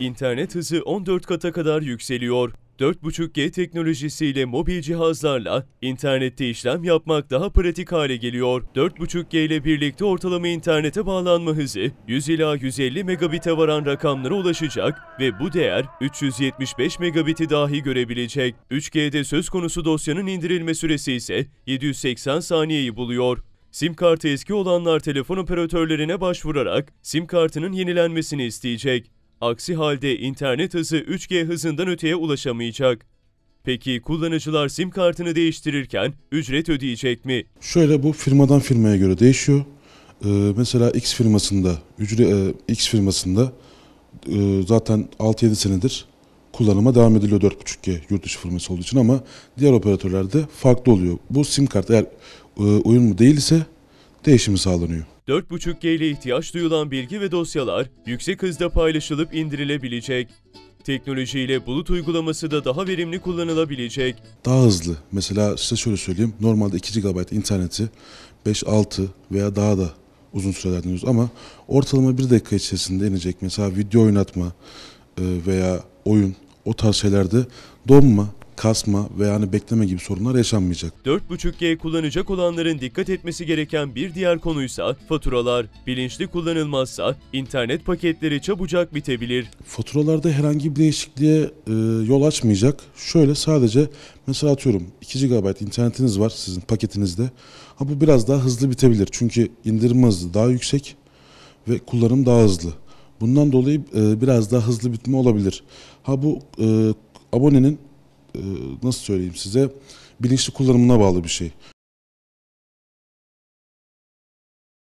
İnternet hızı 14 kata kadar yükseliyor. 4.5G teknolojisiyle mobil cihazlarla internette işlem yapmak daha pratik hale geliyor. 4.5G ile birlikte ortalama internete bağlanma hızı 100 ila 150 megabite varan rakamlara ulaşacak ve bu değer 375 megabiti dahi görebilecek. 3G'de söz konusu dosyanın indirilme süresi ise 780 saniyeyi buluyor. Sim kartı eski olanlar telefon operatörlerine başvurarak sim kartının yenilenmesini isteyecek. Aksi halde internet hızı 3G hızından öteye ulaşamayacak. Peki kullanıcılar sim kartını değiştirirken ücret ödeyecek mi? Şöyle bu firmadan firmaya göre değişiyor. Ee, mesela X firmasında, ücret e, X firmasında e, zaten 6-7 senedir kullanıma devam ediliyor 4.5G yurt dışı firması olduğu için ama diğer operatörlerde farklı oluyor. Bu sim kart eğer e, uyumlu değilse değişimi sağlanıyor. 4.5G ile ihtiyaç duyulan bilgi ve dosyalar yüksek hızda paylaşılıp indirilebilecek. Teknolojiyle bulut uygulaması da daha verimli kullanılabilecek. Daha hızlı. Mesela size şöyle söyleyeyim. Normalde 2 GB interneti 5, 6 veya daha da uzun sürelerden dinliyoruz ama ortalama 1 dakika içerisinde inecek. Mesela video oynatma e, veya oyun o tarz şeylerde donma kasma ve yani bekleme gibi sorunlar yaşanmayacak. 4.5G kullanacak olanların dikkat etmesi gereken bir diğer konuysa faturalar. Bilinçli kullanılmazsa internet paketleri çabucak bitebilir. Faturalarda herhangi bir değişikliğe e, yol açmayacak. Şöyle sadece mesela atıyorum 2 GB internetiniz var sizin paketinizde. Ha bu biraz daha hızlı bitebilir. Çünkü indirim hızı daha yüksek ve kullanım daha hızlı. Bundan dolayı e, biraz daha hızlı bitme olabilir. Ha bu e, abonenin e, nasıl söyleyeyim size bilinçli kullanımına bağlı bir şey.